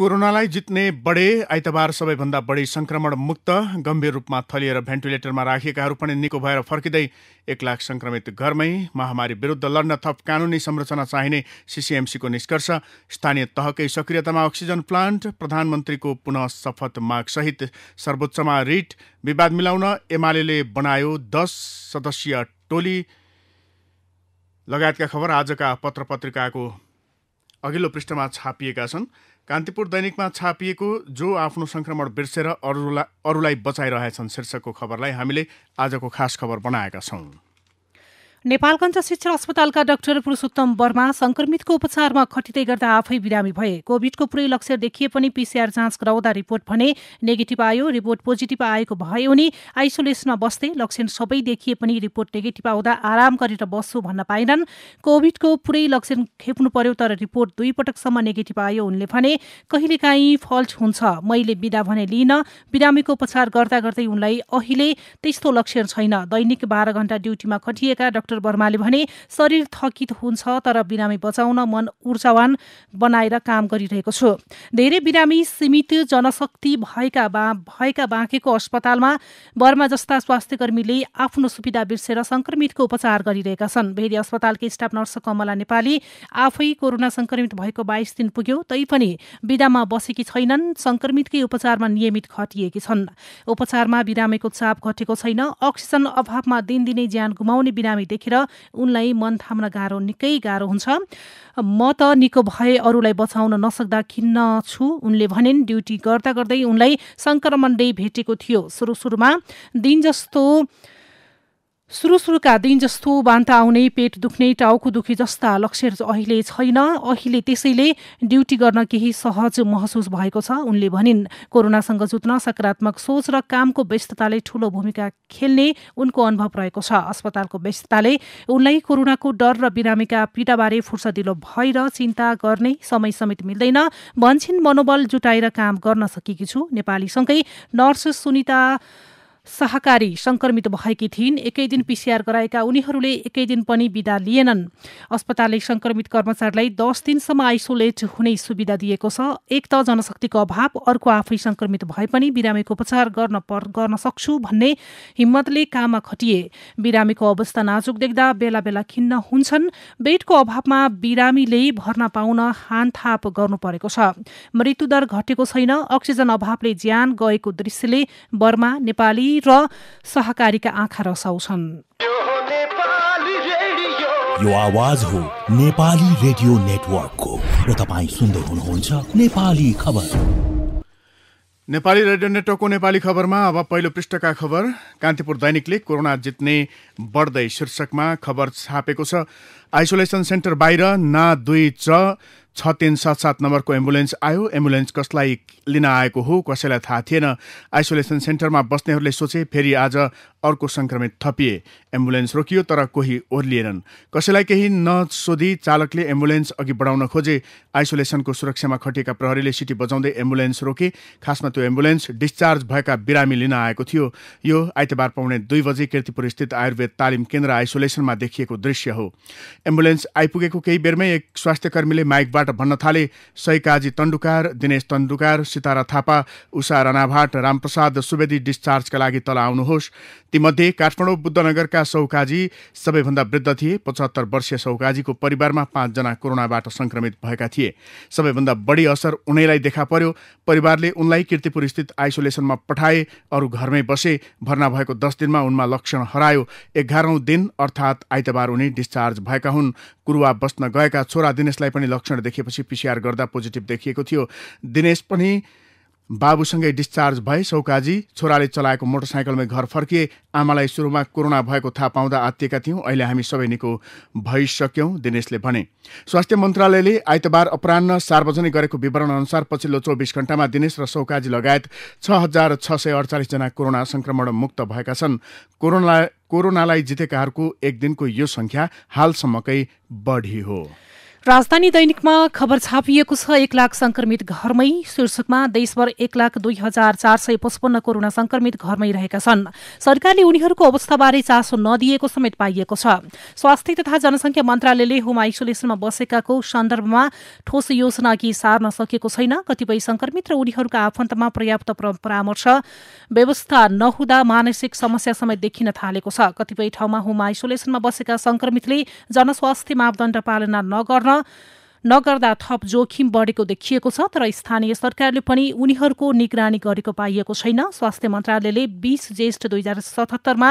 कोरोनालाई जित्ने बढे आइतबार सबैभन्दा बढी संक्रमण मुक्त गम्भीर रूपमा थलिएर भेन्टिलेटरमा राखिएकाहरू पनि निको भएर फर्किँदै एक लाख संक्रमित घरमै महामारी विरुद्ध लड्न थप कानुनी संरचना चाहिने सिसिएमसीको निष्कर्ष स्थानीय तहकै सक्रियतामा अक्सिजन प्लान्ट प्रधानमन्त्रीको पुनः शपथ मागसहित सर्वोच्चमा रिट विवाद मिलाउन एमाले बनायो दस सदस्यीय टोली लगायतका खबर आजका पत्र पत्रिकाको अघिल्लो पृष्ठमा छापिएका छन् कान्तिपुर दैनिकमा छापिएको जो आफ्नो संक्रमण बिर्सेर अरूलाई अरूलाई बचाइरहेछन् शीर्षकको खबरलाई हामीले आजको खास खबर बनाएका छौँ नेपालगञ्ज शिक्षण अस्पतालका डाक्टर पुरुषोत्तम वर्मा संक्रमितको उपचारमा खटिँदै गर्दा आफै बिरामी भए कोभिडको पुरै लक्षण देखिए पनि पीसीआर जाँच गराउँदा रिपोर्ट भने नेगेटिभ आयो रिपोर्ट पोजिटिभ आएको भए उनी आइसोलेसनमा बस्दै लक्षण सबै देखिए पनि रिपोर्ट नेगेटिभ आउँदा आराम गरेर बस्छु भन्न पाएनन् कोभिडको पुरै लक्षण खेप्नु पर्यो तर रिपोर्ट दुई पटकसम्म नेगेटिभ आयो उनले भने कहिलेकाहीँ फल्ट हुन्छ मैले बिदा भने लिन बिरामीको उपचार गर्दा गर्दै उनलाई अहिले त्यस्तो लक्षण छैन दैनिक बाह्र घण्टा ड्युटीमा खटिएका डाक्टर वर्माले भने शरीर थकित हुन्छ तर बिरामी बचाउन मन ऊर्जावान बनाएर काम गरिरहेको छु धेरै बिरामी सीमित जनशक्ति भएका बा भएका बाँकेको अस्पतालमा वर्मा जस्ता स्वास्थ्यकर्मीले आफ्नो सुविधा बिर्सेर संक्रमितको उपचार गरिरहेका छन् भेरी अस्पतालकी स्टाफ नर्स कमला नेपाली आफै कोरोना संक्रमित भएको बाइस दिन पुग्यो तैपनि बिदामा बसेकी छैनन् संक्रमितकै उपचारमा नियमित खटिएकी छन् उपचारमा बिरामीको चाप घटेको छैन अक्सिजन अभावमा दिनदिनै ज्यान गुमाउने बिरामी देखेर उनलाई मन थाम्न गाह्रो निकै गाह्रो हुन्छ म त निको भए अरूलाई बचाउन नसक्दा खिन्न छु उनले भनेन् ड्युटी गर्दा गर्दै उनलाई सङ्क्रमणले भेटेको थियो सुरु सुरुमा दिन जस्तो सुरु सुरुका दिन जस्तो बान्ता आउने पेट दुख्ने टाउको दुखी जस्ता लक्षण अहिले छैन अहिले त्यसैले ड्युटी गर्न केही सहज महसुस भएको छ उनले भनिन् कोरोनासँग जुत्न सकारात्मक सोच र कामको व्यस्तताले ठूलो भूमिका खेल्ने उनको अनुभव रहेको छ अस्पतालको व्यस्तताले उनलाई कोरोनाको डर र बिरामीका पीडाबारे फुर्सदिलो भएर चिन्ता गर्ने समय समेत मिल्दैन भन्छन् मनोबल जुटाएर काम गर्न सकेकी छु नेपालीसँगै नर्स सुनिता सहकारी संक्रमित भएकी थिइन् एकै दिन पिसिआर गराएका उनीहरूले एकै दिन पनि विदा लिएनन् अस्पतालले संक्रमित कर्मचारीलाई दस दिनसम्म आइसोलेट हुने सुविधा दिएको छ एक त जनशक्तिको अभाव अर्को आफै संक्रमित भए पनि बिरामीको उपचार गर्न गर्न सक्छु भन्ने हिम्मतले काममा खटिए बिरामीको अवस्था नाजुक देख्दा बेला बेला खिन्न हुन्छन् बेडको अभावमा बिरामीले भर्ना पाउन हानथाप गर्नु परेको छ मृत्युदर घटेको छैन अक्सिजन अभावले ज्यान गएको दृश्यले बर्मा नेपाली र सहकारीका आँखा रसाउँछन् यो आवाज हो नेपाली रेडियो नेटवर्कको र तपाईँ सुन्दै हुनुहुन्छ नेपाली खबर नेपाली रेडियो नेटवर्कको नेपाली खबरमा अब पहिलो पृष्ठका खबर कान्तिपुर दैनिकले कोरोना जित्ने बढ्दै शीर्षकमा खबर छापेको छ आइसोलेसन सेन्टर बाहिर ना दुई च छ तिन सात सात नम्बरको एम्बुलेन्स आयो एम्बुलेन्स कसलाई लिन आएको हो कसैलाई थाहा थिएन आइसोलेसन सेन्टरमा बस्नेहरूले सोचे फेरि आज अर्को संक्रमित थपिए एम्बुलेन्स रोकियो तर कोही ओर्लिएनन् कसैलाई केही नसोधी चालकले एम्बुलेन्स अघि बढाउन खोजे आइसोलेसनको सुरक्षामा खटिएका प्रहरीले सिटी बजाउँदै एम्बुलेन्स रोके खासमा त्यो एम्बुलेन्स डिस्चार्ज भएका बिरामी लिन आएको थियो यो आइतबार पाउने दुई बजे स्थित आयुर्वेद तालिम केन्द्र आइसोलेसनमा देखिएको दृश्य हो एम्बुलेन्स आइपुगेको केही बेरमै एक स्वास्थ्यकर्मीले माइकबाट तर्फबाट भन्न थाले सैकाजी तण्डुकार दिनेश तण्डुकार सितारा थापा उषा राणाभाट रामप्रसाद सुवेदी डिस्चार्जका लागि तल आउनुहोस् तीमध्ये काठमाडौँ बुद्धनगरका सौकाजी सबैभन्दा वृद्ध थिए पचहत्तर वर्षीय सौकाजीको परिवारमा पाँचजना कोरोनाबाट संक्रमित भएका थिए सबैभन्दा बढी असर उनैलाई देखा पर्यो परिवारले उनलाई किर्तिपुर स्थित आइसोलेसनमा पठाए अरू घरमै बसे भर्ना भएको दस दिनमा उनमा लक्षण हरायो एघारौँ दिन अर्थात् आइतबार उनी डिस्चार्ज भएका हुन् कुरुवा बस्न गएका छोरा दिनेशलाई पनि लक्षण देखिएपछि पिसिआर गर्दा पोजिटिभ देखिएको थियो दिनेश पनि बाबुसँगै डिस्चार्ज भए सौकाजी छोराले चलाएको मोटरसाइकलमै घर फर्किए आमालाई सुरुमा कोरोना भएको थाहा पाउँदा आत्तिएका थियौँ अहिले हामी सबै निको भइसक्यौँ दिनेशले भने स्वास्थ्य मन्त्रालयले आइतबार अपरान्न सार्वजनिक गरेको विवरण अनुसार पछिल्लो चौबिस घण्टामा दिनेश र सौकाजी लगायत छ हजार छ सय अडचालिसजना कोरोना संक्रमण मुक्त भएका छन् कोरोना कोरोनालाई जितेकाहरूको एक दिनको यो संख्या हालसम्मकै बढी हो राजधानी दैनिकमा खबर छापिएको छ एक लाख संक्रमित घरमै शीर्षकमा देशभर एक लाख दुई हजार चार सय पचपन्न कोरोना संक्रमित घरमै रहेका छन् सरकारले उनीहरूको अवस्थाबारे चासो नदिएको समेत पाइएको छ स्वास्थ्य तथा जनसंख्या मन्त्रालयले होम आइसोलेसनमा बसेकाको सन्दर्भमा ठोस योजना अघि सार्न सकेको छैन कतिपय संक्रमित र उनीहरूका आफन्तमा पर्याप्त परामर्श व्यवस्था नहुँदा मानसिक समस्या समेत देखिन थालेको छ कतिपय ठाउँमा होम आइसोलेसनमा बसेका संक्रमितले जनस्वास्थ्य मापदण्ड पालना नगर्न नगर्दा थप जोखिम बढेको देखिएको छ तर स्थानीय सरकारले पनि उनीहरूको निगरानी गरेको पाइएको छैन स्वास्थ्य मन्त्रालयले बीस ज्येष्ठ दुई हजार सतहत्तरमा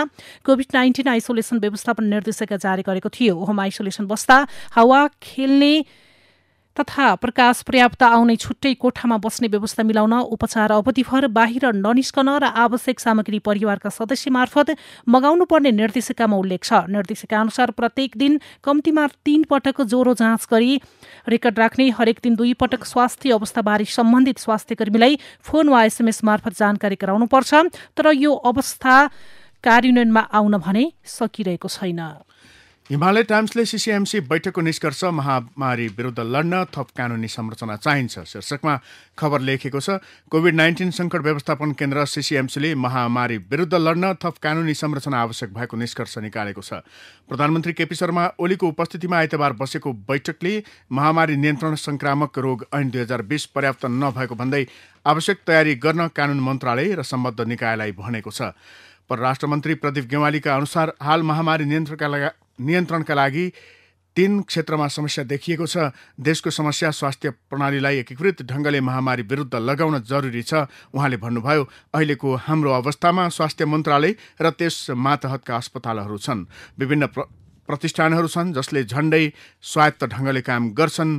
कोभिड नाइन्टिन आइसोलेसन व्यवस्थापन निर्देशिका जारी गरेको थियो होम आइसोलेसन बस्दा हावा खेल्ने तथा प्रकाश पर्याप्त आउने छुट्टै कोठामा बस्ने व्यवस्था मिलाउन उपचार अवधिभर बाहिर ननिस्कन र आवश्यक सामग्री परिवारका सदस्य मार्फत मगाउनु पर्ने निर्देशिकामा उल्लेख छ निर्देशिका अनुसार प्रत्येक दिन कम्तीमा तीन पटक ज्वरो जाँच गरी रेकर्ड राख्ने हरेक दिन दुई पटक स्वास्थ्य अवस्थाबारे सम्बन्धित स्वास्थ्यकर्मीलाई फोन वा एसएमएस मार्फत जानकारी गराउनुपर्छ तर यो अवस्था कार्यान्वयनमा आउन भने सकिरहेको छैन हिमालय टाइम्सले सिसिएमसी बैठकको निष्कर्ष महामारी विरुद्ध लड्न थप कानुनी संरचना चाहिन्छ शीर्षकमा खबर लेखेको छ कोभिड नाइन्टिन सङ्कट व्यवस्थापन केन्द्र सिसिएमसीले महामारी विरुद्ध लड्न थप कानुनी संरचना आवश्यक भएको निष्कर्ष निकालेको छ प्रधानमन्त्री केपी शर्मा ओलीको उपस्थितिमा आइतबार बसेको बैठकले महामारी नियन्त्रण संक्रामक रोग ऐन दुई हजार बिस पर्याप्त नभएको भन्दै आवश्यक तयारी गर्न कानुन मन्त्रालय र सम्बद्ध निकायलाई भनेको छ परराष्ट्र मन्त्री प्रदीप गेवालीका अनुसार हाल महामारी नियन्त्रणका नियन्त्रणका लागि तीन क्षेत्रमा समस्या देखिएको छ देशको समस्या स्वास्थ्य प्रणालीलाई एकीकृत ढङ्गले महामारी विरुद्ध लगाउन जरुरी छ उहाँले भन्नुभयो अहिलेको हाम्रो अवस्थामा स्वास्थ्य मन्त्रालय र त्यस मातहतका अस्पतालहरू छन् विभिन्न प्र प्रतिष्ठानहरू छन् जसले झण्डै स्वायत्त ढङ्गले काम गर्छन्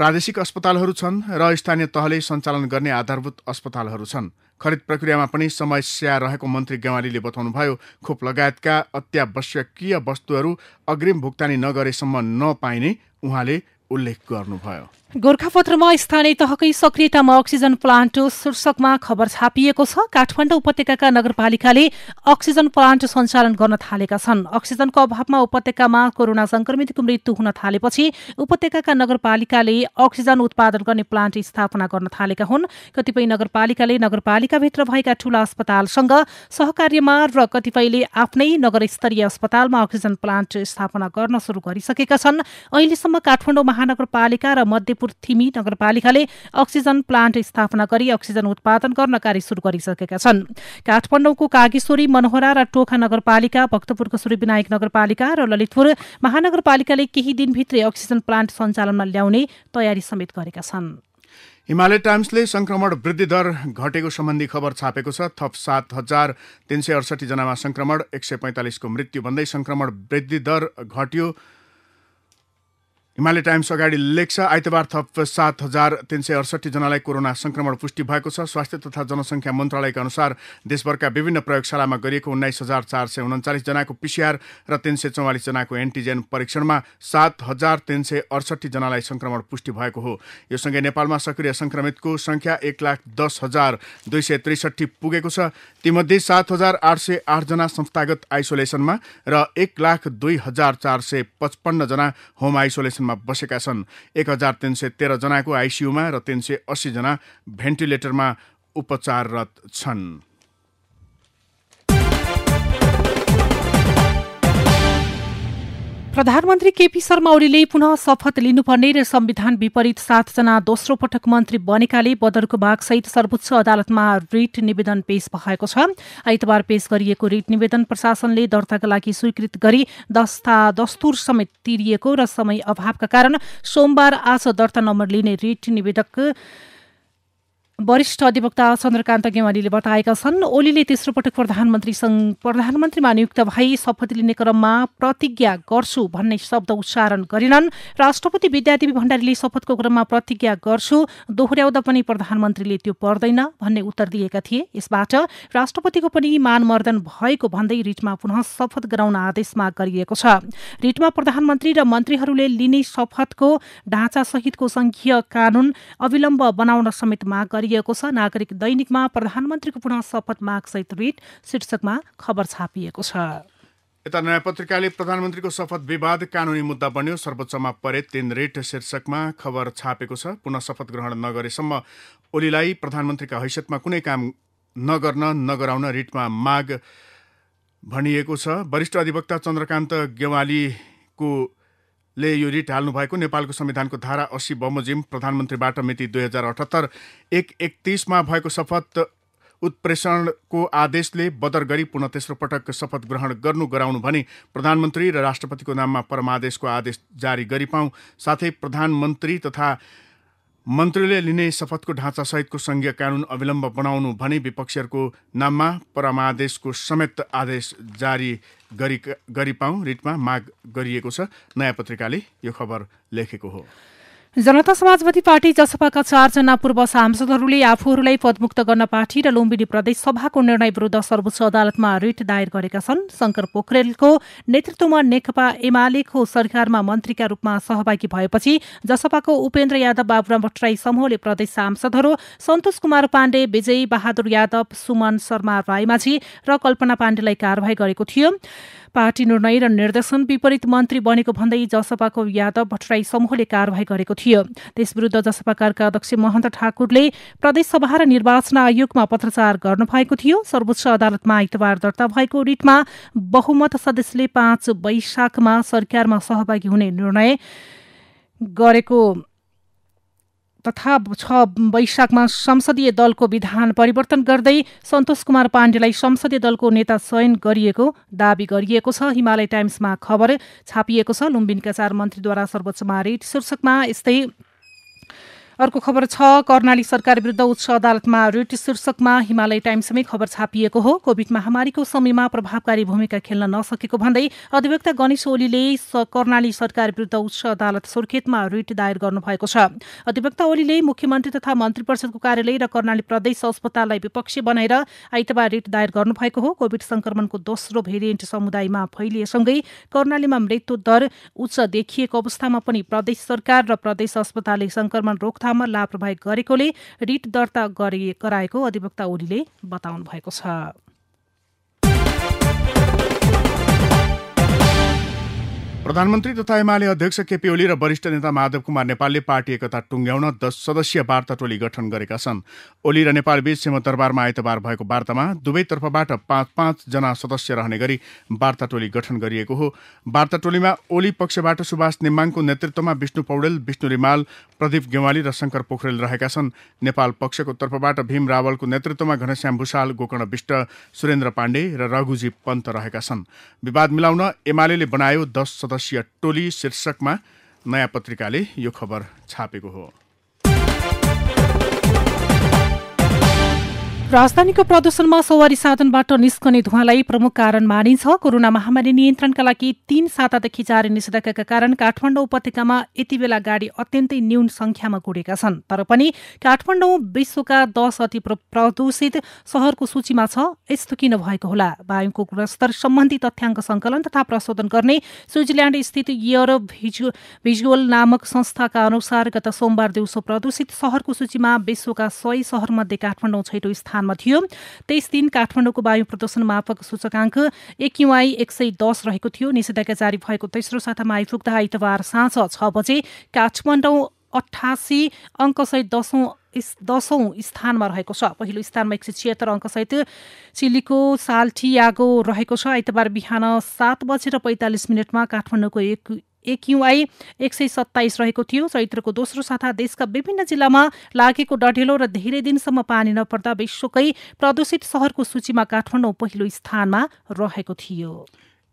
प्रादेशिक अस्पतालहरू छन् र स्थानीय तहले सञ्चालन गर्ने आधारभूत अस्पतालहरू छन् खरिद प्रक्रियामा पनि समस्या रहेको मन्त्री गेवालीले बताउनुभयो खोप लगायतका अत्यावश्यकीय वस्तुहरू अग्रिम भुक्तानी नगरेसम्म नपाइने उहाँले उल्लेख गर्नुभयो गोर्खापत्रमा स्थानीय तहकै सक्रियतामा अक्सिजन प्लान्ट शीर्षकमा खबर छापिएको छ काठमाडौँ उपत्यका नगरपालिकाले अक्सिजन प्लान्ट सञ्चालन गर्न थालेका छन् अक्सिजनको अभावमा उपत्यकामा कोरोना संक्रमितको मृत्यु हुन थालेपछि उपत्यका नगरपालिकाले अक्सिजन उत्पादन गर्ने प्लान्ट स्थापना गर्न थालेका हुन् कतिपय नगरपालिकाले नगरपालिकाभित्र भएका ठूला अस्पतालसँग सहकार्यमा र कतिपयले आफ्नै नगर अस्पतालमा अक्सिजन प्लान्ट स्थापना गर्न शुरू गरिसकेका छन् अहिलेसम्म काठमाडौँ महानगरपालिका र मध्य थिमी नगरपालिकाले अक्सिजन प्लान्ट स्थापना गरी अक्सिजन उत्पादन गर्न कार्य शुरू गरिसकेका छन् काठमाडौँको कागेश्वरी मनोहरा र टोखा नगरपालिका भक्तपुरको सूर्यविनायक नगरपालिका र ललितपुर महानगरपालिकाले केही दिनभित्रै अक्सिजन प्लान्ट सञ्चालनमा ल्याउने तयारी समेत गरेका छन् हिमालय टाइम्सले संक्रमण वृद्धि दर घटेको सम्बन्धी खबर छापेको छ थप सात हजार तिन सय अडसठी जनामा संक्रमण एक सय पैँतालिसको मृत्यु भन्दै संक्रमण वृद्धि दर घट्यो हिमालय टाइम्स अगाडि लेख्छ आइतबार थप सात हजार तिन सय अडसठी जनालाई कोरोना संक्रमण पुष्टि भएको छ स्वास्थ्य तथा जनसङ्ख्या मन्त्रालयका अनुसार देशभरका विभिन्न प्रयोगशालामा गरिएको उन्नाइस हजार चार सय उन्चालिस जनाको पिसिआर र तिन सय चौवालिस जनाको एन्टिजेन परीक्षणमा सात हजार तिन सय अडसठी जनालाई संक्रमण पुष्टि भएको हो यो सँगै नेपालमा सक्रिय संक्रमितको संख्या एक लाख दस हजार दुई सय त्रिसठी पुगेको छ तीमध्ये सात हजार आठ सय आठजना संस्थागत आइसोलेसनमा र एक लाख दुई हजार चार सय पचपन्नजना होम आइसोलेसन आइसोलेसनमा बसेका छन् एक हजार तिन सय तेह्रजनाको आइसियुमा र तिन सय अस्सीजना भेन्टिलेटरमा उपचाररत छन् प्रधानमन्त्री केपी शर्मा ओलीले पुनः शपथ लिनुपर्ने र संविधान विपरीत सातजना दोस्रो पटक मन्त्री बनेकाले बदरको बागसहित सर्वोच्च अदालतमा रिट निवेदन पेश भएको छ आइतबार पेश गरिएको रिट निवेदन प्रशासनले दर्ताका लागि स्वीकृत गरी दस्ता दस्तुर समेत तिरिएको र समय अभावका कारण सोमबार आज दर्ता नम्बर लिने रिट निवेदक वरिष्ठ अधिवक्ता चन्द्रकान्त गेवालीले बताएका छन् ओलीले तेस्रो पटक प्रधानमन्त्रीसँग प्रधानमन्त्रीमा नियुक्त भई शपथ लिने क्रममा प्रतिज्ञा गर्छु भन्ने शब्द उच्चारण गरेनन् राष्ट्रपति विद्यादेवी भण्डारीले शपथको क्रममा प्रतिज्ञा गर्छु दोहोऱ्याउँदा पनि प्रधानमन्त्रीले त्यो पर्दैन भन्ने उत्तर दिएका थिए यसबाट राष्ट्रपतिको पनि मानमर्दन भएको भन्दै रिटमा पुनः शपथ गराउन आदेश माग गरिएको छ रिटमा प्रधानमन्त्री र मन्त्रीहरूले लिने शपथको ढाँचासहितको संघीय कानून अविलम्ब बनाउन समेत माग गरिएको छ नागरिक दैनिकमा प्रधानमन्त्रीको पुनः शपथ मागसहित रिट शीर्षकमा खबर छापिएको छ यता नयाँ पत्रिकाले प्रधानमन्त्रीको शपथ विवाद कानुनी मुद्दा बन्यो सर्वोच्चमा परे तीन रेट शीर्षकमा खबर छापेको छ पुनः शपथ ग्रहण नगरेसम्म ओलीलाई प्रधानमन्त्रीका हैसियतमा कुनै काम नगर्न नगराउन रिटमा माग भनिएको छ वरिष्ठ अधिवक्ता चन्द्रकान्त गेवालीको ले यो रिट हाल्नु भएको नेपालको संविधानको धारा अस्सी बमोजिम प्रधानमन्त्रीबाट मिति दुई हजार अठहत्तर एक एकतिसमा भएको शपथ उत्प्रेषणको आदेशले बदर गरी पुनः तेस्रो पटक शपथ ग्रहण गर्नु गराउनु भने प्रधानमन्त्री र राष्ट्रपतिको नाममा परमादेशको आदेश जारी गरिपाउँ साथै प्रधानमन्त्री तथा मन्त्रीले लिने शपथको ढाँचासहितको संघीय कानुन अविलम्ब बनाउनु भने विपक्षीहरूको नाममा परमादेशको समेत आदेश जारी गरी गरिपाउँ रिटमा माग गरिएको छ नयाँ पत्रिकाले यो खबर लेखेको हो जनता समाजवादी पार्टी जसपाका चारजना पूर्व सांसदहरूले आफूहरूलाई पदमुक्त गर्न पार्टी र लुम्बिनी प्रदेश सभाको निर्णय विरूद्ध सर्वोच्च अदालतमा रिट दायर गरेका छन् शंकर पोखरेलको नेतृत्वमा नेकपा एमालेको सरकारमा मन्त्रीका रूपमा सहभागी भएपछि जसपाको उपेन्द्र यादव बाबुराम भट्टराई समूहले प्रदेश सांसदहरू सन्तोष कुमार पाण्डे विजय बहादुर यादव सुमन शर्मा रायमाझी र कल्पना पाण्डेलाई कार्यवाही गरेको थियो पार्टी निर्णय र निर्देशन विपरीत मन्त्री बनेको भन्दै जसपाको यादव भट्टराई समूहले कारवाही गरेको थियो त्यसविरूद्ध जसपा जसपाकारका अध्यक्ष महन्त ठाकुरले प्रदेशसभा र निर्वाचन आयोगमा पत्रचार गर्नुभएको थियो सर्वोच्च अदालतमा आइतबार दर्ता भएको रिटमा बहुमत सदस्यले पाँच वैशाखमा सरकारमा सहभागी हुने निर्णय गरेको तथा छ वैशाखमा संसदीय दलको विधान परिवर्तन गर्दै सन्तोष कुमार पाण्डेलाई संसदीय दलको नेता चयन गरिएको दावी गरिएको छ हिमालय टाइम्समा खबर छापिएको छ लुम्बिनका चार मन्त्रीद्वारा सर्वोच्चमा रेट शीर्षकमा यस्तै अर्को खबर छ कर्णाली सरकार विरुद्ध उच्च अदालतमा रिट शीर्षकमा हिमालय टाइम्समै खबर छापिएको हो कोविड महामारीको समयमा प्रभावकारी भूमिका खेल्न नसकेको भन्दै अधिवक्ता गणेश ओलीले कर्णाली सरकार विरुद्ध उच्च अदालत सुर्खेतमा रिट दायर गर्नुभएको छ अधिवक्ता ओलीले मुख्यमन्त्री तथा मन्त्री परिषदको कार्यालय र कर्णाली प्रदेश अस्पताललाई विपक्षी बनाएर आइतबार रिट दायर गर्नुभएको हो कोविड संक्रमणको दोस्रो भेरिएन्ट समुदायमा फैलिएसँगै कर्णालीमा मृत्यु दर उच्च देखिएको अवस्थामा पनि प्रदेश सरकार र प्रदेश अस्पतालले संक्रमण रोक रोकथाममा लापरवाही गरेकोले रिट दर्ता गराएको अधिवक्ता ओलीले बताउनु भएको छ प्रधानमन्त्री तथा एमाले अध्यक्ष केपी ओली र वरिष्ठ नेता माधव कुमार नेपालले पार्टी एकता टुङ्ग्याउन दस सदस्यीय वार्ता टोली गठन गरेका छन् ओली र नेपाल नेपालबीच दरबारमा आइतबार भएको वार्तामा दुवैतर्फबाट पाँच पाँचजना सदस्य रहने गरी वार्ता टोली गठन गरिएको हो वार्ता टोलीमा ओली पक्षबाट सुभाष निम्बाङको नेतृत्वमा विष्णु पौडेल विष्णु रिमाल प्रदीप गेवाली र शङ्कर पोखरेल रहेका छन् नेपाल पक्षको तर्फबाट भीम रावलको नेतृत्वमा घनश्याम भूषाल गोकर्ण विष्ट सुरेन्द्र पाण्डे र रघुजी पन्त रहेका छन् विवाद मिलाउन एमाले बनायो दस सदस्यीय टोली शीर्षकमा नयाँ पत्रिकाले यो खबर छापेको हो राजधानीको प्रदूषणमा सवारी साधनबाट निस्कने धुवालाई प्रमुख कारण मानिन्छ कोरोना महामारी नियन्त्रणका लागि तीन सातादेखि जारी निषेधाज्ञाका कारण काठमाडौँ उपत्यकामा यति बेला गाडी अत्यन्तै न्यून संख्यामा गुडेका छन् तर पनि काठमाडौँ विश्वका दश अति प्रदूषित शहरको सूचीमा छ यस्तो किन भएको होला वायुको गुणस्तर सम्बन्धी तथ्याङ्क संकलन तथा प्रशोधन गर्ने स्विजरल्याण्ड स्थित यर भिजुअल नामक संस्थाका अनुसार गत सोमबार दिउँसो प्रदूषित शहरको सूचीमा विश्वका सय शहरमध्ये काठमाडौँ छैटौँ स्थान स्थानमा थियो तेइस दिन काठमाडौँको वायु प्रदूषण मापक सूचकाङ्क एक्युआई एक सय दस रहेको थियो निषेधाज्ञा जारी भएको तेस्रो सातामा आइपुग्दा आइतबार साँझ छ बजे काठमाडौँ अठासी अङ्कसहित दसौँ दसौँ स्थानमा रहेको छ पहिलो स्थानमा एक सय छिहत्तर अङ्कसहित चिलीको साल्टियागो रहेको छ आइतबार बिहान सात बजेर पैँतालिस मिनटमा काठमाडौँको एक एक्युआई एक सय सत्ताइस रहेको थियो चैत्रको दोस्रो साता देशका विभिन्न जिल्लामा लागेको डढेलो र धेरै दिनसम्म पानी नपर्दा विश्वकै प्रदूषित सहरको सूचीमा काठमाडौँ पहिलो स्थानमा रहेको थियो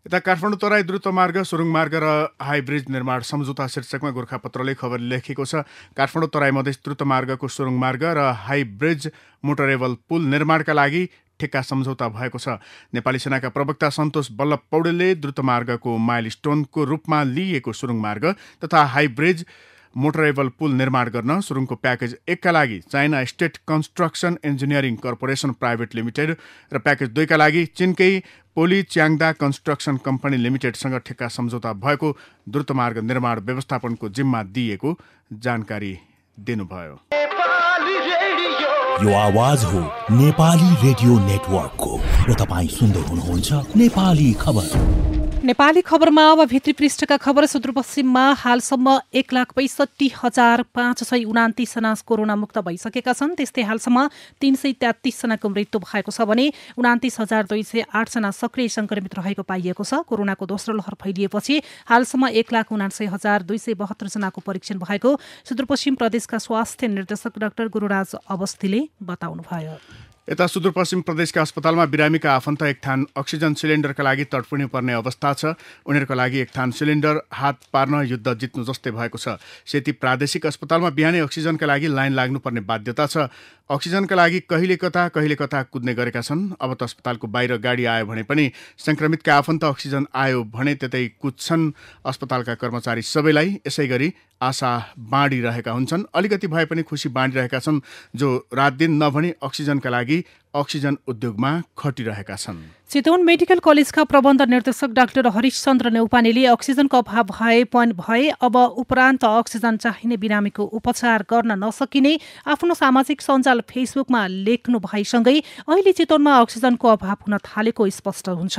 यता काठमाडौँ तराई द्रुत मार्ग सुरुङ मार्ग र हाइब्रिज निर्माण सम्झौता शीर्षकमा गोर्खापत्रले खबर लेखेको छ काठमाडौँ तराई मधेस द्रुत मार्गको सुरुङ मार्ग र हाइब्रिज मोटरेबल पुल निर्माणका लागि ठेक्का सम्झौता भएको छ नेपाली सेनाका प्रवक्ता सन्तोष बल्लभ पौडेलले द्रुतमार्गको स्टोनको रूपमा लिइएको सुरुङ मार्ग तथा हाइब्रिज मोटरेबल पुल निर्माण गर्न सुरुङको प्याकेज एकका लागि China State Construction Engineering Corporation Private Limited र प्याकेज दुईका लागि चिनकै पोली च्याङदा कन्स्ट्रक्सन कम्पनी लिमिटेडसँग ठेक्का सम्झौता भएको द्रुतमार्ग निर्माण व्यवस्थापनको जिम्मा दिइएको जानकारी दिनुभयो यो आवाज हो नेपाली रेडियो नेटवर्कको र तपाईँ सुन्दै हुनुहुन्छ नेपाली खबर नेपाली खबरमा अब भित्री पृष्ठका खबर सुदूरपश्चिममा हालसम्म एक लाख पैँसठी हजार पाँच सय उनातिसजना कोरोनामुक्त भइसकेका छन् त्यस्तै हालसम्म तीन सय तेत्तिसजनाको मृत्यु भएको छ भने उनातिस हजार दुई सय आठजना सक्रिय संक्रमित रहेको पाइएको छ कोरोनाको दोस्रो लहर फैलिएपछि हालसम्म एक लाख उनासय हजार दुई सय बहत्तरजनाको परीक्षण भएको सुदूरपश्चिम प्रदेशका स्वास्थ्य निर्देशक डाक्टर गुरुराज अवस्थीले बताउनुभयो यता सुदूरपश्चिम प्रदेशका अस्पतालमा बिरामीका आफन्त एक थान अक्सिजन सिलिन्डरका लागि तडपिनु पर्ने अवस्था छ उनीहरूको लागि एक थान सिलिन्डर हात पार्न युद्ध जित्नु जस्तै भएको छ सेती प्रादेशिक अस्पतालमा बिहानै अक्सिजनका लागि लाइन लाग्नुपर्ने बाध्यता छ अक्सिजनका लागि कहिले कता कहिले कता कुद्ने गरेका छन् अब त अस्पतालको बाहिर गाडी आयो भने पनि संक्रमितका आफन्त अक्सिजन आयो भने त्यतै कुद्छन् अस्पतालका कर्मचारी सबैलाई यसै गरी आशा बाँडिरहेका हुन्छन् अलिकति भए पनि खुसी बाँडिरहेका छन् जो रात दिन नभनी अक्सिजनका लागि अक्सिजन उद्योगमा खटिरहेका छन् चितवन मेडिकल कलेजका प्रबन्ध निर्देशक डाक्टर हरिशन्द्र नेउपानेले अक्सिजनको अभाव भए भए अब उपरान्त अक्सिजन चाहिने बिरामीको उपचार गर्न नसकिने आफ्नो सामाजिक सञ्जाल फेसबुकमा लेख्नु भएसँगै अहिले चितवनमा अक्सिजनको अभाव हुन थालेको स्पष्ट हुन्छ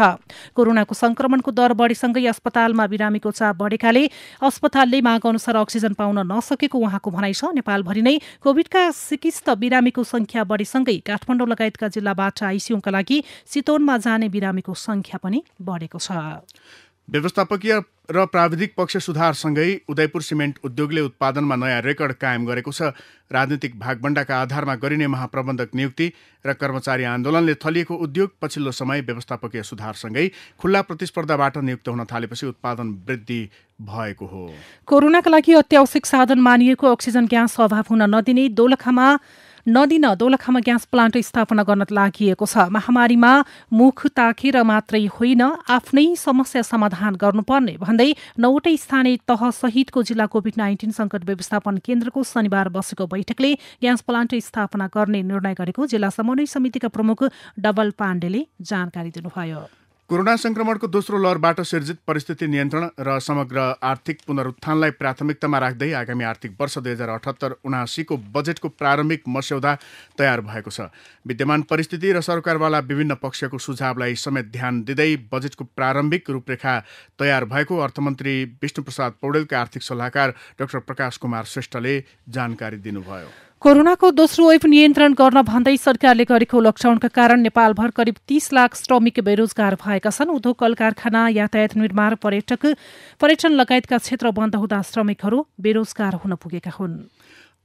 कोरोनाको संक्रमणको दर बढेसँगै अस्पतालमा बिरामीको चाप बढेकाले अस्पतालले माग अनुसार अक्सिजन पाउन नसकेको उहाँको भनाइ छ नेपालभरि नै कोविडका सिकिस्त बिरामीको संख्या बढेसँगै काठमाडौँ लगायत जिल्ला जिल्लाबाट आइसियूका लागि सितोनमा जाने बिरामीको संख्या पनि बढेको छ व्यवस्थापकीय र प्राविधिक पक्ष सुधारसँगै उदयपुर सिमेन्ट उद्योगले उत्पादनमा नयाँ रेकर्ड कायम गरेको छ राजनीतिक भागभण्डाका आधारमा गरिने महाप्रबन्धक नियुक्ति र कर्मचारी आन्दोलनले थलिएको उद्योग पछिल्लो समय व्यवस्थापकीय सुधारसँगै खुल्ला प्रतिस्पर्धाबाट नियुक्त हुन थालेपछि उत्पादन वृद्धि भएको हो कोरोनाका लागि अत्यावश्यक साधन मानिएको अक्सिजन ग्यास अभाव हुन नदिने दोलखामा नदिन दोलखामा ग्यास प्लान्ट स्थापना गर्न लागि छ महामारीमा मुख ताकेर मात्रै होइन आफ्नै समस्या समाधान गर्नुपर्ने भन्दै नौवटै स्थानीय तह सहितको जिल्ला कोविड नाइन्टिन संकट व्यवस्थापन केन्द्रको शनिबार बसेको बैठकले ग्यास प्लान्ट स्थापना गर्ने निर्णय गरेको जिल्ला समन्वय समितिका प्रमुख डबल पाण्डेले जानकारी दिनुभयो कोरोना संक्रमणको दोस्रो लहरबाट सिर्जित परिस्थिति नियन्त्रण र समग्र आर्थिक पुनरुत्थानलाई प्राथमिकतामा राख्दै आगामी आर्थिक वर्ष दुई हजार अठहत्तर उनासीको बजेटको प्रारम्भिक मस्यौदा तयार भएको छ विद्यमान परिस्थिति र सरकारवाला विभिन्न पक्षको सुझावलाई समेत ध्यान दिँदै बजेटको प्रारम्भिक रूपरेखा तयार भएको अर्थमन्त्री विष्णुप्रसाद पौडेलका आर्थिक सल्लाहकार डाक्टर प्रकाश कुमार श्रेष्ठले जानकारी दिनुभयो कोरोनाको दोस्रो वेभ नियन्त्रण गर्न भन्दै सरकारले गरेको लकडाउनका कारण नेपालभर करिब तीस लाख श्रमिक बेरोजगार भएका छन् उद्योग कल कारखाना यातायात निर्माण पर्यटक पर्यटन लगायतका क्षेत्र बन्द हुँदा श्रमिकहरू बेरोजगार हुन पुगेका हुन्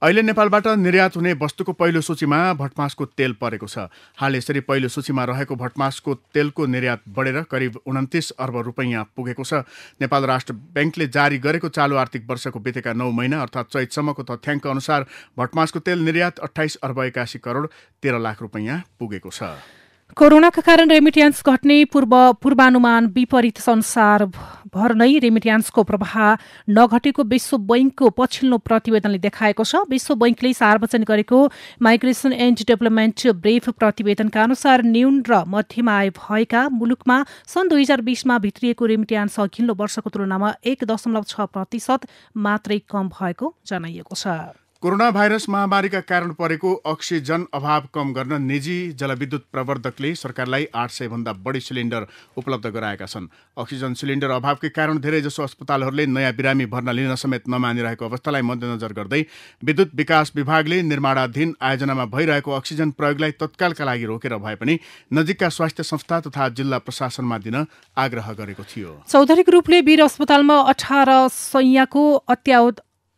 अहिले नेपालबाट निर्यात हुने वस्तुको पहिलो सूचीमा भटमासको तेल परेको छ हाल यसरी पहिलो सूचीमा रहेको भटमासको तेलको निर्यात बढेर करिब उन्तिस अर्ब रुपैयाँ पुगेको छ नेपाल राष्ट्र ब्याङ्कले जारी गरेको चालु आर्थिक वर्षको बितेका नौ महिना अर्थात् चैतसम्मको तथ्याङ्क अनुसार भटमासको तेल निर्यात अठाइस अर्ब एकासी करोड तेह्र लाख रुपैयाँ पुगेको छ कोरोनाका कारण रेमिट्यान्स घट्ने पूर्व पूर्वानुमान विपरीत संसारभर नै रेमिट्यान्सको प्रवाह नघटेको विश्व बैंकको पछिल्लो प्रतिवेदनले देखाएको छ विश्व बैंकले सार्वजनिक गरेको माइग्रेसन एन्ड डेभलपमेन्ट ब्रेफ प्रतिवेदनका अनुसार न्यून र मध्यम आय भएका मुलुकमा सन् दुई हजार बीसमा भित्रिएको रेमिट्यान्स अघिल्लो वर्षको तुलनामा एक दशमलव छ प्रतिशत मात्रै कम भएको जनाइएको छ कोरोना भाइरस महामारीका कारण परेको अक्सिजन अभाव कम गर्न निजी जलविद्युत प्रवर्धकले सरकारलाई आठ सय भन्दा बढी सिलिन्डर उपलब्ध गराएका छन् अक्सिजन सिलिन्डर अभावकै कारण धेरैजसो अस्पतालहरूले नयाँ बिरामी भर्ना लिन समेत नमानिरहेको अवस्थालाई मध्यनजर गर्दै विद्युत विकास विभागले निर्माणाधीन आयोजनामा भइरहेको अक्सिजन प्रयोगलाई तत्कालका लागि रोकेर भए पनि नजिकका स्वास्थ्य संस्था तथा जिल्ला प्रशासनमा दिन आग्रह गरेको थियो चौधरी ग्रुपले वीर अस्पतालमा अठार सयको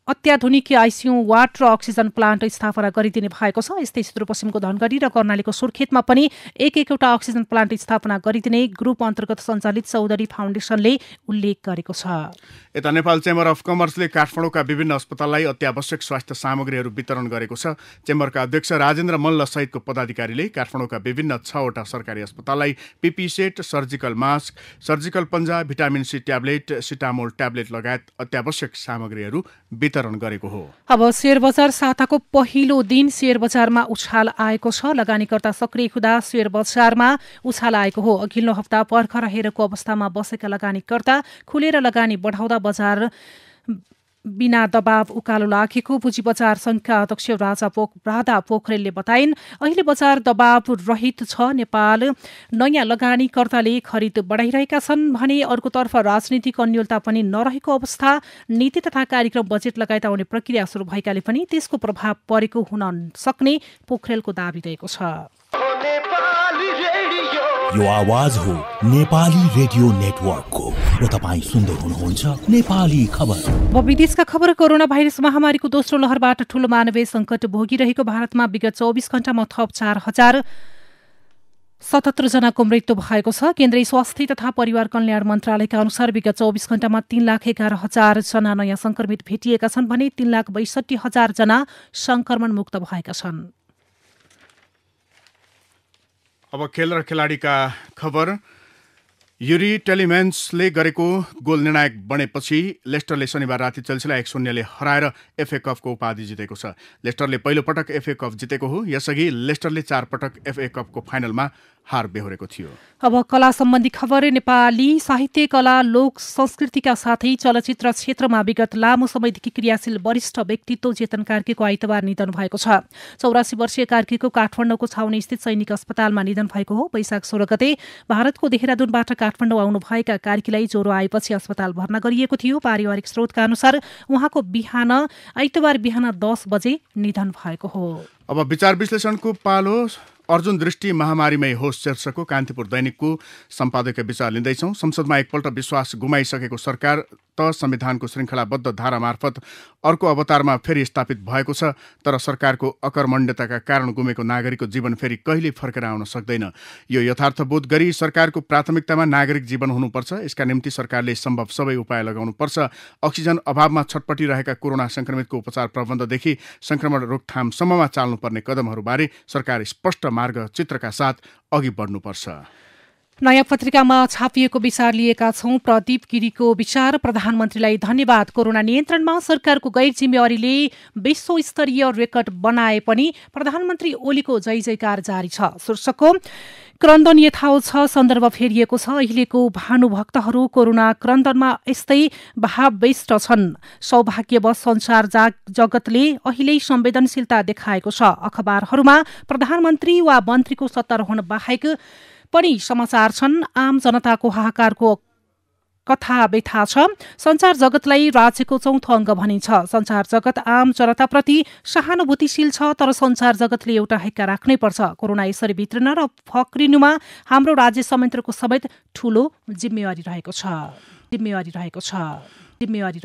अत्याधुनिक आइसियु वार्ड र अक्सिजन प्लान्ट स्थापना गरिदिने भएको छ यस्तै सुदूरपश्चिमको धनगढी र कर्णालीको सुर्खेतमा पनि एक एकवटा अक्सिजन प्लान्ट स्थापना गरिदिने ग्रुप अन्तर्गत सञ्चालित चौधरी फाउन्डेसनले उल्लेख गरेको छ यता नेपाल चेम्बर अफ कमर्सले काठमाडौँका विभिन्न अस्पताललाई अत्यावश्यक स्वास्थ्य सामग्रीहरू वितरण गरेको छ चेम्बरका अध्यक्ष राजेन्द्र मल्ल सहितको पदाधिकारीले काठमाडौँका विभिन्न छवटा सरकारी अस्पताललाई PPE set surgical mask surgical पन्जा vitamin C tablet cetamol tablet लगायत अत्यावश्यक सामग्रीहरू वितरण वितरण गरेको हो अब शेयर बजार साताको पहिलो दिन शेयर बजारमा उछाल आएको छ लगानीकर्ता सक्रिय हुँदा शेयर बजारमा उछाल आएको हो अघिल्लो हप्ता पर्ख रहेको अवस्थामा बसेका लगानीकर्ता खुलेर लगानी बढाउँदा बजार बिना दबाव उकालो लागेको पुँजी बजार संघका अध्यक्ष राजा पोख राधा पोखरेलले बताइन् अहिले बजार दबाव रहित छ नेपाल नयाँ लगानीकर्ताले खरिद बढाइरहेका छन् भने अर्कोतर्फ राजनीतिक अन्यलता पनि नरहेको अवस्था नीति तथा कार्यक्रम बजेट लगायत आउने प्रक्रिया शुरू भएकाले पनि त्यसको प्रभाव परेको हुन सक्ने पोखरेलको दावी रहेको छ यो आवाज हो नेपाली रेडियो नेटवर्कको र तपाईँ सुन्दै हुनुहुन्छ नेपाली खबर विदेशका खबर कोरोना भाइरस महामारीको दोस्रो लहरबाट ठूलो मानवीय संकट भोगिरहेको भारतमा विगत चौबिस घण्टामा थप चार हजार जनाको मृत्यु भएको छ केन्द्रीय स्वास्थ्य तथा परिवार कल्याण मन्त्रालयका अनुसार विगत चौबिस घण्टामा तीन लाख एघार हजारजना नयाँ संक्रमित भेटिएका छन् भने तीन लाख बैसठी हजारजना संक्रमणमुक्त भएका छन् अब खेल र खेलाडीका खबर युरी टेलिमेन्सले गरेको गोल निर्णायक बनेपछि लेस्टरले शनिबार राति चेल्सीलाई एक शून्यले हराएर एफए कपको उपाधि जितेको छ लेस्टरले पहिलो पटक एफए कप जितेको हो यसअघि लेस्टरले चार पटक एफए कपको फाइनलमा हार बेहोरेको थियो अब कला सम्बन्धी खबर नेपाली साहित्य कला लोक संस्कृतिका साथै चलचित्र क्षेत्रमा विगत लामो समयदेखि क्रियाशील वरिष्ठ व्यक्तित्व चेतन कार्कीको आइतबार निधन भएको छ चौरासी वर्षीय कार्कीको काठमाडौँको छाउने स्थित सैनिक अस्पतालमा निधन भएको हो वैशाख सोह्र गते भारतको देहरादूनबाट काठमाडौँ आउनुभएका कार्कीलाई ज्वरो आएपछि अस्पताल भर्ना गरिएको थियो पारिवारिक स्रोतका अनुसार उहाँको बिहान आइतबार बिहान दस बजे निधन भएको हो अब विचार विश्लेषणको पालो अर्जुन दृष्टि महामारीमै होस् शीर्षकको कान्तिपुर दैनिकको सम्पादकीय विचार लिँदैछौँ संसदमा एकपल्ट विश्वास गुमाइसकेको सरकार त संविधानको श्रृङ्खलाबद्ध धारा मार्फत अर्को अवतारमा फेरि स्थापित भएको छ तर सरकारको अकर्मण्यताका कारण गुमेको नागरिकको जीवन फेरि कहिले फर्केर आउन सक्दैन यो यथार्थबोध गरी सरकारको प्राथमिकतामा नागरिक जीवन हुनुपर्छ यसका निम्ति सरकारले सम्भव सबै उपाय लगाउनुपर्छ अक्सिजन अभावमा छटपटिरहेका कोरोना संक्रमितको उपचार प्रबन्धदेखि सङ्क्रमण रोकथामसम्ममा चाल्नुपर्ने कदमहरूबारे सरकार स्पष्ट मार्ग चित्रका साथ अघि बढ्नुपर्छ नयाँ पत्रिकामा छापिएको विचार लिएका छौं प्रदीप गिरीको विचार प्रधानमन्त्रीलाई धन्यवाद कोरोना नियन्त्रणमा सरकारको गैर जिम्मेवारीले विश्वस्तरीय रेकर्ड बनाए पनि प्रधानमन्त्री ओलीको जय जयकार जारी छ शीर्षकको क्रन्दन थाउ छ सन्दर्भ फेरिएको छ अहिलेको भानुभक्तहरू कोरोना क्रन्दनमा यस्तै भावविष्ट छन् सौभाग्यवश संसार जगतले अहिले संवेदनशीलता देखाएको छ अखबारहरूमा प्रधानमन्त्री वा मन्त्रीको सत्तारोहण बाहेक पनि समाचार छन् आम जनताको हाहाकारको कथा व्यथा छ संसार जगतलाई राज्यको चौथो अङ्ग भनिन्छ संसार जगत आम जनताप्रति सहानुभूतिशील छ तर संसार जगतले एउटा हेक्का राख्नै पर्छ कोरोना यसरी भित्रिन र फक्रिनुमा हाम्रो राज्य संयन्त्रको समेत ठूलो जिम्मेवारी रहेको छ जिम्मेवारी रहेको छ जिम्मेवारी